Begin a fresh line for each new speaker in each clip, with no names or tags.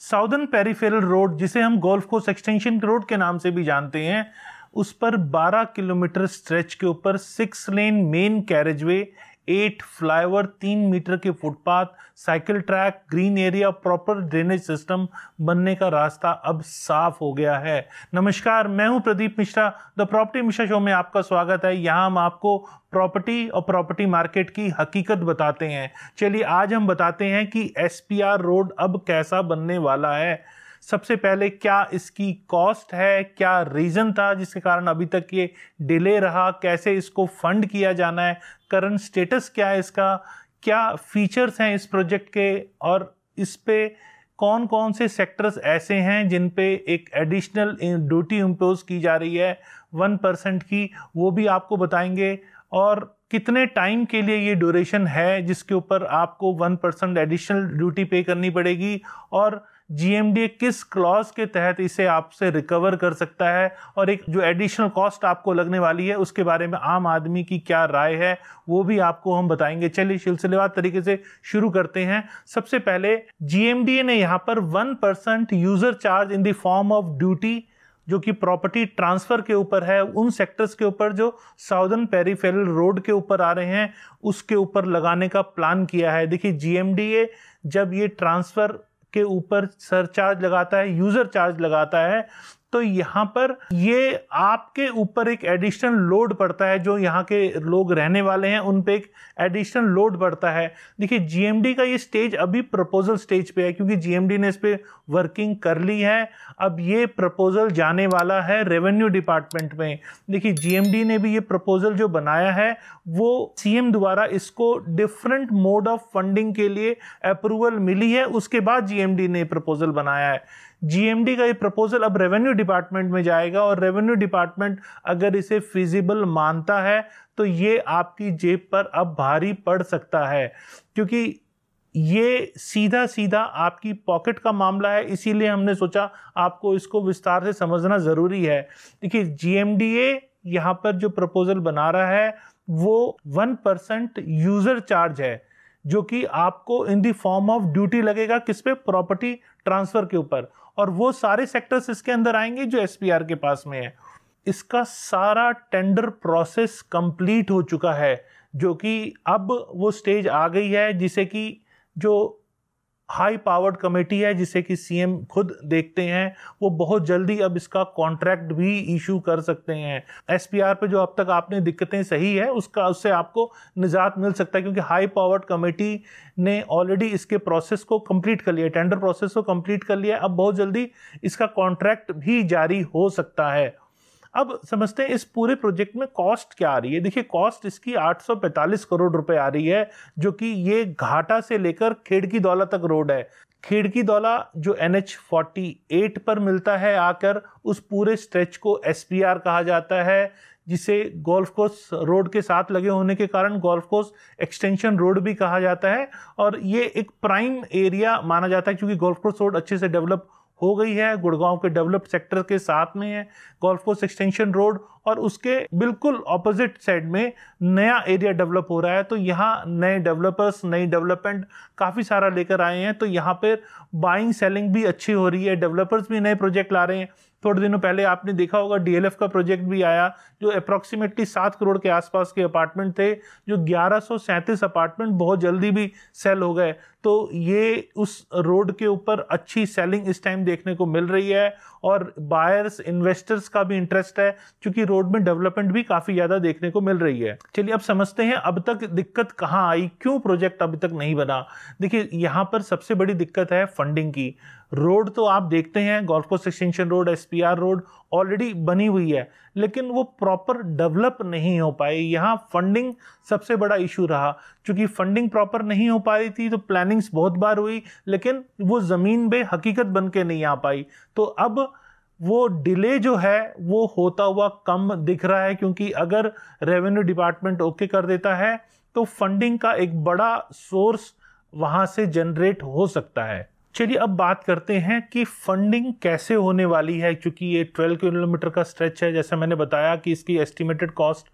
southern peripheral road जिसे हम golf course extension road के नाम से भी जानते हैं उस पर 12 किलोमीटर स्ट्रेच के ऊपर six lane main carriageway eight flyover तीन मीटर के footpath cycle track green area proper drainage system बनने का रास्ता अब साफ हो गया है नमस्कार मैं हूं Pradeep Mishra the property Mishra show में आपका स्वागत है यहां हम आपको प्रॉपर्टी और प्रॉपर्टी मार्केट की हकीकत बताते हैं चलिए आज हम बताते हैं कि एस रोड अब कैसा बनने वाला है सबसे पहले क्या इसकी कॉस्ट है क्या रीज़न था जिसके कारण अभी तक ये डिले रहा कैसे इसको फंड किया जाना है करंट स्टेटस क्या है इसका क्या फीचर्स हैं इस प्रोजेक्ट के और इस पर कौन कौन से सेक्टर्स ऐसे हैं जिन पे एक एडिशनल ड्यूटी इम्पोज की जा रही है वन परसेंट की वो भी आपको बताएंगे और कितने टाइम के लिए ये ड्यूरेशन है जिसके ऊपर आपको वन परसेंट एडिशनल ड्यूटी पे करनी पड़ेगी और जी किस क्लॉज के तहत इसे आपसे रिकवर कर सकता है और एक जो एडिशनल कॉस्ट आपको लगने वाली है उसके बारे में आम आदमी की क्या राय है वो भी आपको हम बताएंगे चलिए सिलसिलेवार तरीके से शुरू करते हैं सबसे पहले जी ने यहाँ पर one percent user charge in the form of duty जो कि प्रॉपर्टी ट्रांसफ़र के ऊपर है उन सेक्टर्स के ऊपर जो साउदर्न पेरीफेरल रोड के ऊपर आ रहे हैं उसके ऊपर लगाने का प्लान किया है देखिए जीएमडीए जब ये ट्रांसफ़र के ऊपर सर चार्ज लगाता है यूज़र चार्ज लगाता है तो यहाँ पर ये आपके ऊपर एक एडिशनल लोड पड़ता है जो यहाँ के लोग रहने वाले हैं उन पे एक एडिशनल लोड पड़ता है देखिए जीएमडी का ये स्टेज अभी प्रपोजल स्टेज पे है क्योंकि जीएमडी ने इस पर वर्किंग कर ली है अब ये प्रपोजल जाने वाला है रेवेन्यू डिपार्टमेंट में देखिए जीएमडी ने भी ये प्रपोजल जो बनाया है वो सीएम द्वारा इसको डिफरेंट मोड ऑफ फंडिंग के लिए अप्रूवल मिली है उसके बाद जीएमडी ने प्रपोजल बनाया है जीएमडी का ये प्रपोजल अब रेवेन्यू डिपार्टमेंट में जाएगा और रेवेन्यू डिपार्टमेंट अगर इसे फिजिबल मानता है तो ये आपकी जेब पर अब भारी पड़ सकता है क्योंकि ये सीधा सीधा आपकी पॉकेट का मामला है इसीलिए हमने सोचा आपको इसको विस्तार से समझना ज़रूरी है देखिए जीएमडीए यहाँ पर जो प्रपोजल बना रहा है वो वन परसेंट यूज़र चार्ज है जो कि आपको in the form of duty लगेगा किस पे प्रॉपर्टी ट्रांसफर के ऊपर और वो सारे सेक्टर्स इसके अंदर आएंगे जो एस के पास में है इसका सारा टेंडर प्रोसेस कंप्लीट हो चुका है जो कि अब वो स्टेज आ गई है जिसे कि जो हाई पावर्ड कमेटी है जिसे कि सीएम खुद देखते हैं वो बहुत जल्दी अब इसका कॉन्ट्रैक्ट भी इशू कर सकते हैं एसपीआर पे जो अब तक आपने दिक्कतें सही है उसका उससे आपको निजात मिल सकता है क्योंकि हाई पावर्ड कमेटी ने ऑलरेडी इसके प्रोसेस को कंप्लीट कर लिया टेंडर प्रोसेस को कंप्लीट कर लिया अब बहुत जल्दी इसका कॉन्ट्रैक्ट भी जारी हो सकता है अब समझते हैं इस पूरे प्रोजेक्ट में कॉस्ट क्या आ रही है देखिए कॉस्ट इसकी 845 करोड़ रुपए आ रही है जो कि ये घाटा से लेकर खेड़की दौला तक रोड है खेड़की दौला जो एन एच पर मिलता है आकर उस पूरे स्ट्रेच को एस कहा जाता है जिसे गोल्फ कोर्स रोड के साथ लगे होने के कारण गोल्फ कोर्स एक्सटेंशन रोड भी कहा जाता है और ये एक प्राइम एरिया माना जाता है क्योंकि गोल्फ कोर्स रोड अच्छे से डेवलप हो गई है गुड़गांव के डेवलप्ड सेक्टर के साथ में है गोल्फ कोर्स एक्सटेंशन रोड और उसके बिल्कुल ऑपोजिट साइड में नया एरिया डेवलप हो रहा है तो यहाँ नए डेवलपर्स नई डेवलपमेंट काफ़ी सारा लेकर आए हैं तो यहाँ पर बाइंग सेलिंग भी अच्छी हो रही है डेवलपर्स भी नए प्रोजेक्ट ला रहे हैं थोड़े दिनों पहले आपने देखा होगा डीएलएफ का प्रोजेक्ट भी आया जो अप्रॉक्सीमेटली सात करोड़ के आसपास के अपार्टमेंट थे जो ग्यारह अपार्टमेंट बहुत जल्दी भी सेल हो गए तो ये उस रोड के ऊपर अच्छी सेलिंग इस टाइम देखने को मिल रही है और बायर्स इन्वेस्टर्स का भी इंटरेस्ट है क्योंकि रोड रोड में डेवलपमेंट भी काफी ज्यादा देखने को मिल रही है चलिए अब समझते हैं अब तक दिक्कत कहाँ आई क्यों प्रोजेक्ट अभी तक नहीं बना देखिए यहाँ पर सबसे बड़ी दिक्कत है फंडिंग की रोड तो आप देखते हैं गोल्फ कोस्ट extension road S road already बनी हुई है लेकिन वो प्रॉपर डेवलप नहीं हो पाई यहाँ फंडिंग सबसे बड़ा इशू रहा क्योंकि फंडिंग प्रॉपर नहीं हो पा रही थी तो प्लानिंग्स बहुत बार हुई लेकिन वो ज़मीन पे हकीकत बन के नहीं आ पाई तो अब वो डिले जो है वो होता हुआ कम दिख रहा है क्योंकि अगर रेवेन्यू डिपार्टमेंट ओके कर देता है तो फंडिंग का एक बड़ा सोर्स वहां से जनरेट हो सकता है चलिए अब बात करते हैं कि फंडिंग कैसे होने वाली है क्योंकि ये 12 किलोमीटर का स्ट्रेच है जैसे मैंने बताया कि इसकी एस्टिमेटेड कॉस्ट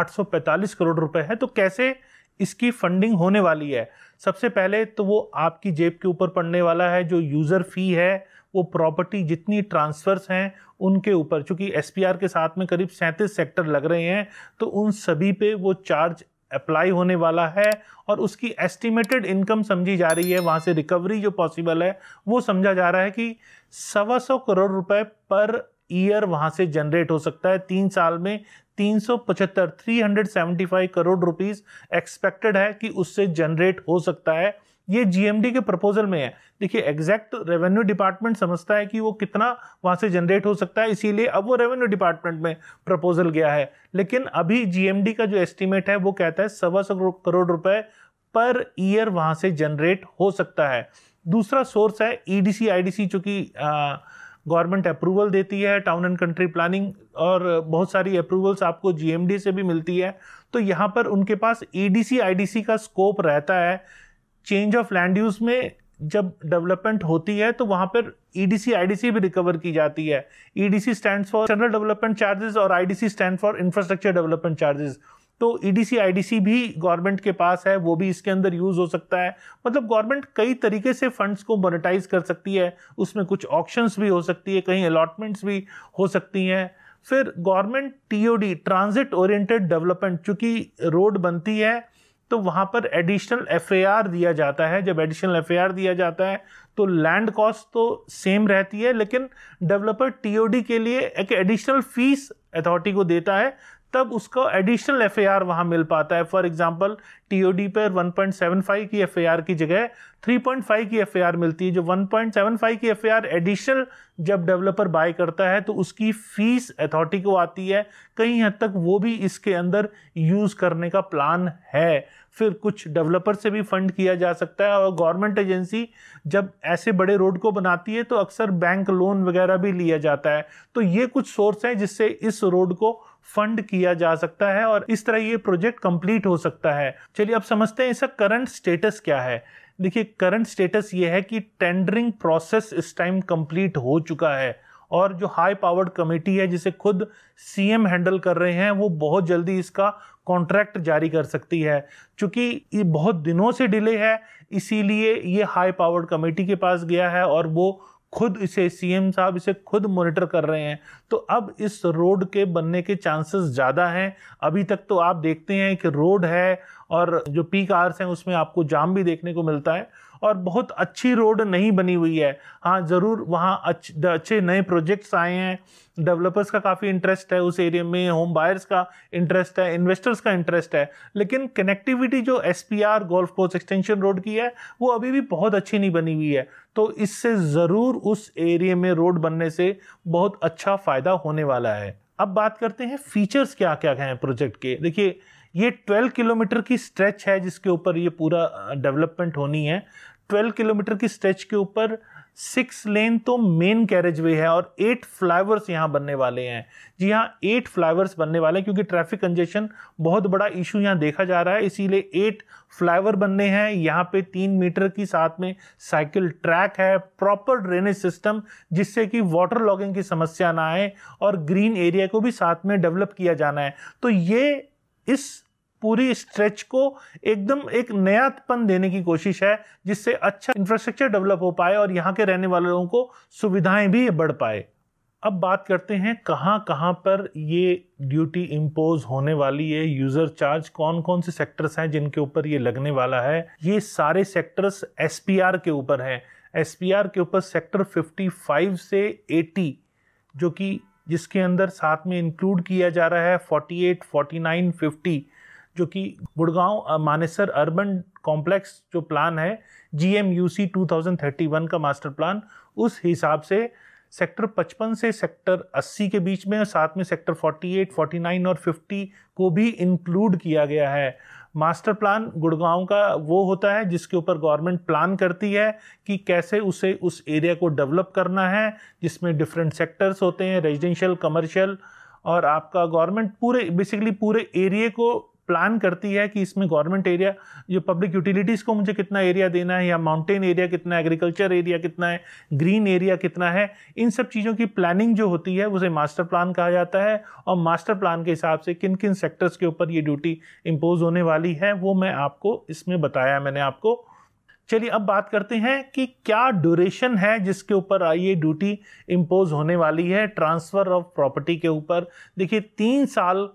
845 करोड़ रुपए है तो कैसे इसकी फंडिंग होने वाली है सबसे पहले तो वो आपकी जेब के ऊपर पड़ने वाला है जो यूज़र फी है वो प्रॉपर्टी जितनी ट्रांसफर्स हैं उनके ऊपर चूँकि एस के साथ में करीब सैंतीस सेक्टर लग रहे हैं तो उन सभी पे वो चार्ज अप्लाई होने वाला है और उसकी एस्टिमेटेड इनकम समझी जा रही है वहाँ से रिकवरी जो पॉसिबल है वो समझा जा रहा है कि सवा सौ करोड़ रुपए पर ईयर वहाँ से जनरेट हो सकता है तीन साल में तीन सौ पचहत्तर three hundred seventy five crore rupees expected है कि उससे जनरेट हो सकता है ये जीएमडी के प्रपोजल में है देखिए एग्जैक्ट रेवेन्यू डिपार्टमेंट समझता है कि वो कितना वहाँ से जनरेट हो सकता है इसीलिए अब वो रेवेन्यू डिपार्टमेंट में प्रपोजल गया है लेकिन अभी जीएमडी का जो एस्टिमेट है वो कहता है सवा सौ करोड़ रुपए पर ईयर वहाँ से जनरेट हो सकता है दूसरा सोर्स है ईडीसी आईडीसी चूँकि गवर्नमेंट अप्रूवल देती है टाउन एंड कंट्री प्लानिंग और बहुत सारी अप्रूवल्स आपको जीएमडी से भी मिलती है तो यहाँ पर उनके पास ईडीसी e आईडीसी का स्कोप रहता है चेंज ऑफ लैंड यूज में जब डेवलपमेंट होती है तो वहाँ पर ईडीसी e आईडीसी भी रिकवर की जाती है EDC stand for general development charges और IDC stand for infrastructure development charges तो ईडीसी e आईडीसी भी गवर्नमेंट के पास है वो भी इसके अंदर यूज़ हो सकता है मतलब गवर्नमेंट कई तरीके से फंड्स को मोनेटाइज कर सकती है उसमें कुछ ऑप्शंस भी हो सकती है कहीं अलॉटमेंट्स भी हो सकती हैं फिर government TOD transit oriented development चूँकि रोड बनती है तो वहां पर एडिशनल एफ दिया जाता है जब एडिशनल एफ दिया जाता है तो लैंड कॉस्ट तो सेम रहती है लेकिन डेवलपर टीओडी के लिए एक एडिशनल फीस अथॉरिटी को देता है तब उसको एडिशनल एफ आर वहां मिल पाता है for example T O D पर वन पॉइंट सेवन फाइव की एफ आर की जगह थ्री पॉइंट फाइव की एफ आर मिलती है जो वन पॉइंट सेवन फाइव की एफ आर एडिशनल जब डेवलपर बाय करता है तो उसकी फीस अथॉरिटी को आती है कहीं हद तक वो भी इसके अंदर यूज़ करने का प्लान है फिर कुछ डेवलपर से भी फंड किया जा सकता है और गवर्नमेंट एजेंसी जब ऐसे बड़े रोड को बनाती है तो अक्सर बैंक लोन वगैरह भी लिया जाता है तो ये कुछ सोर्स हैं जिससे इस रोड को फंड किया जा सकता है और इस तरह ये प्रोजेक्ट कंप्लीट हो सकता है चलिए अब समझते हैं इसका करंट स्टेटस क्या है देखिए करंट स्टेटस ये है कि टेंडरिंग प्रोसेस इस टाइम कंप्लीट हो चुका है और जो हाई पावर्ड कमेटी है जिसे खुद सीएम हैंडल कर रहे हैं वो बहुत जल्दी इसका कॉन्ट्रैक्ट जारी कर सकती है क्योंकि ये बहुत दिनों से डिले है इसीलिए ये हाई पावर्ड कमेटी के पास गया है और वो खुद इसे सीएम साहब इसे खुद मॉनिटर कर रहे हैं तो अब इस रोड के बनने के चांसेस ज़्यादा हैं अभी तक तो आप देखते हैं कि रोड है और जो पी कार्स हैं उसमें आपको जाम भी देखने को मिलता है और बहुत अच्छी रोड नहीं बनी हुई है हाँ ज़रूर वहाँ अच्छे अच्छे नए प्रोजेक्ट्स आए हैं डेवलपर्स का काफ़ी इंटरेस्ट है उस एरिया में होम बायर्स का इंटरेस्ट है इन्वेस्टर्स का इंटरेस्ट है लेकिन कनेक्टिविटी जो S P R golf course extension road की है वो अभी भी बहुत अच्छी नहीं बनी हुई है तो इससे ज़रूर उस एरिया में रोड बनने से बहुत अच्छा फ़ायदा होने वाला है अब बात करते हैं फीचर्स क्या क्या हैं प्रोजेक्ट के देखिए ये 12 किलोमीटर की स्ट्रेच है जिसके ऊपर ये पूरा डेवलपमेंट होनी है 12 किलोमीटर की स्ट्रेच के ऊपर सिक्स लेन तो मेन कैरेज वे है और एट फ्लाईओवर्स यहाँ बनने वाले हैं जी हाँ एट फ्लाईओवर्स बनने वाले हैं क्योंकि ट्रैफिक कंजेशन बहुत बड़ा इशू यहाँ देखा जा रहा है इसीलिए एट फ्लाईओवर बनने हैं यहाँ पे तीन मीटर की साथ में साइकिल ट्रैक है प्रॉपर ड्रेनेज सिस्टम जिससे कि वाटर लॉगिंग की समस्या ना आए और ग्रीन एरिया को भी साथ में डेवलप किया जाना है तो ये इस पूरी स्ट्रेच को एकदम एक नयापन देने की कोशिश है जिससे अच्छा इंफ्रास्ट्रक्चर डेवलप हो पाए और यहाँ के रहने वाले लोगों को सुविधाएं भी बढ़ पाए अब बात करते हैं कहाँ कहाँ पर ये ड्यूटी इम्पोज होने वाली है यूज़र चार्ज कौन कौन से सेक्टर्स हैं जिनके ऊपर ये लगने वाला है ये सारे सेक्टर्स एस के ऊपर हैं एस के ऊपर सेक्टर 55 से 80 जो कि जिसके अंदर साथ में इंक्लूड किया जा रहा है 48, 49, 50 जो कि गुड़गांव मानेसर अर्बन कॉम्प्लेक्स जो प्लान है G M U C two thousand thirty one का मास्टर प्लान उस हिसाब से सेक्टर 55 से सेक्टर 80 के बीच में और साथ में सेक्टर 48, 49 और 50 को भी इंक्लूड किया गया है मास्टर प्लान गुड़गांव का वो होता है जिसके ऊपर गवर्नमेंट प्लान करती है कि कैसे उसे उस एरिया को डेवलप करना है जिसमें डिफरेंट सेक्टर्स होते हैं रेजिडेंशियल कमर्शियल और आपका गवर्नमेंट पूरे बेसिकली पूरे एरिए को प्लान करती है कि इसमें गवर्नमेंट एरिया जो पब्लिक यूटिलिटीज़ को मुझे कितना एरिया देना है या माउंटेन एरिया कितना है एग्रीकल्चर एरिया कितना है ग्रीन एरिया कितना है इन सब चीज़ों की प्लानिंग जो होती है उसे मास्टर प्लान कहा जाता है और मास्टर प्लान के हिसाब से किन किन सेक्टर्स के ऊपर ये ड्यूटी इम्पोज होने वाली है वो मैं आपको इसमें बताया मैंने आपको चलिए अब बात करते हैं कि क्या ड्यूरेशन है जिसके ऊपर ये ड्यूटी इम्पोज होने वाली है ट्रांसफ़र ऑफ प्रॉपर्टी के ऊपर देखिए तीन साल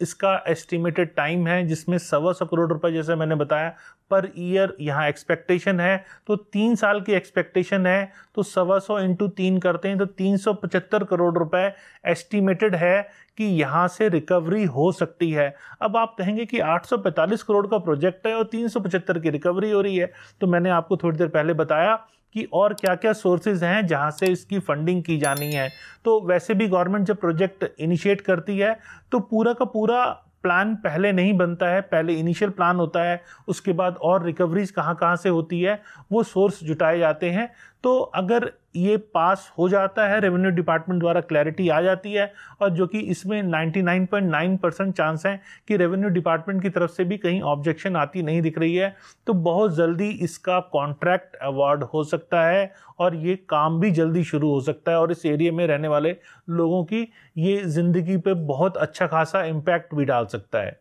इसका एस्टिमेटेड टाइम है जिसमें सवा सौ करोड़ रुपए जैसे मैंने बताया पर ईयर यहाँ एक्सपेक्टेशन है तो तीन साल की एक्सपेक्टेशन है तो सवा सौ इंटू तीन करते हैं तो तीन सौ पचहत्तर करोड़ रुपए एस्टिमेटेड है कि यहाँ से रिकवरी हो सकती है अब आप कहेंगे कि 845 करोड़ का प्रोजेक्ट है और 375 की रिकवरी हो रही है तो मैंने आपको थोड़ी देर पहले बताया कि और क्या क्या सोर्सेज हैं जहाँ से इसकी फंडिंग की जानी है तो वैसे भी गवर्नमेंट जब प्रोजेक्ट इनिशिएट करती है तो पूरा का पूरा प्लान पहले नहीं बनता है पहले इनिशियल प्लान होता है उसके बाद और रिकवरीज कहाँ कहाँ से होती है वो सोर्स जुटाए जाते हैं तो अगर ये पास हो जाता है रेवेन्यू डिपार्टमेंट द्वारा क्लैरिटी आ जाती है और जो कि इसमें 99.9 परसेंट चांस हैं कि रेवेन्यू डिपार्टमेंट की तरफ से भी कहीं ऑब्जेक्शन आती नहीं दिख रही है तो बहुत जल्दी इसका कॉन्ट्रैक्ट अवार्ड हो सकता है और ये काम भी जल्दी शुरू हो सकता है और इस एरिए में रहने वाले लोगों की ये ज़िंदगी पर बहुत अच्छा खासा इम्पैक्ट भी डाल सकता है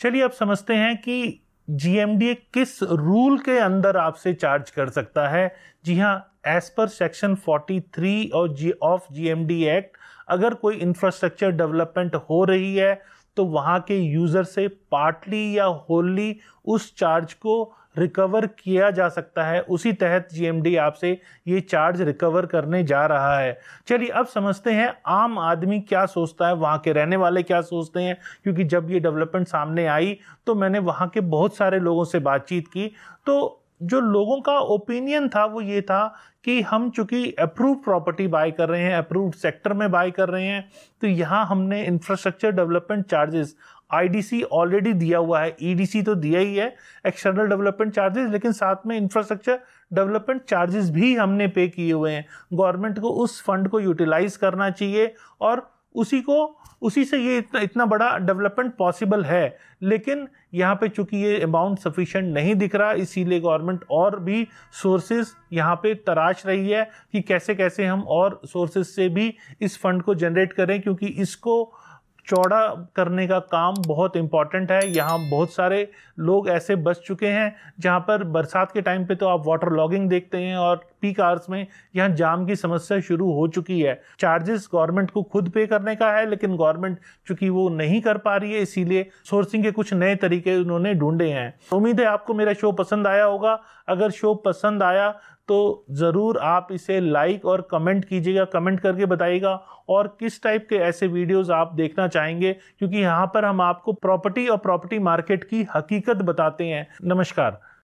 चलिए अब समझते हैं कि जीएमडीए किस रूल के अंदर आपसे चार्ज कर सकता है जी हाँ एज पर सेक्शन 43 और जी ऑफ जीएमडी एक्ट अगर कोई इंफ्रास्ट्रक्चर डेवलपमेंट हो रही है तो वहाँ के यूज़र से पार्टली या होली उस चार्ज को रिकवर किया जा सकता है उसी तहत जीएमडी आपसे ये चार्ज रिकवर करने जा रहा है चलिए अब समझते हैं आम आदमी क्या सोचता है वहाँ के रहने वाले क्या सोचते हैं क्योंकि जब ये डेवलपमेंट सामने आई तो मैंने वहाँ के बहुत सारे लोगों से बातचीत की तो जो लोगों का ओपिनियन था वो ये था कि हम चूंकि अप्रूव प्रॉपर्टी बाय कर रहे हैं अप्रूव सेक्टर में बाय कर रहे हैं तो यहाँ हमने infrastructure development charges IDC already दिया हुआ है ईडीसी e तो दिया ही है एक्सटर्नल डेवलपमेंट चार्जेस लेकिन साथ में इंफ्रास्ट्रक्चर डेवलपमेंट चार्जेस भी हमने पे किए हुए हैं गवर्नमेंट को उस फंड को यूटिलाइज करना चाहिए और उसी को उसी से ये इतना इतना बड़ा डेवलपमेंट पॉसिबल है लेकिन यहाँ पे चूंकि ये अमाउंट सफिशेंट नहीं दिख रहा इसीलिए गवर्नमेंट और भी सोर्सेज यहाँ पे तराश रही है कि कैसे कैसे हम और सोर्सेज से भी इस फंड को जनरेट करें क्योंकि इसको चौड़ा करने का काम बहुत इम्पॉर्टेंट है यहाँ बहुत सारे लोग ऐसे बच चुके हैं जहाँ पर बरसात के टाइम पे तो आप वाटर लॉगिंग देखते हैं और पीक आवर्स में यहाँ जाम की समस्या शुरू हो चुकी है चार्जेस गवर्नमेंट को खुद पे करने का है लेकिन गवर्नमेंट चूंकि वो नहीं कर पा रही है इसीलिए सोर्सिंग के कुछ नए तरीके उन्होंने ढूंढे हैं उम्मीद है आपको मेरा शो पसंद आया होगा अगर शो पसंद आया तो ज़रूर आप इसे लाइक और कमेंट कीजिएगा कमेंट करके बताइएगा और किस टाइप के ऐसे वीडियोस आप देखना चाहेंगे क्योंकि यहाँ पर हम आपको प्रॉपर्टी और प्रॉपर्टी मार्केट की हकीकत बताते हैं नमस्कार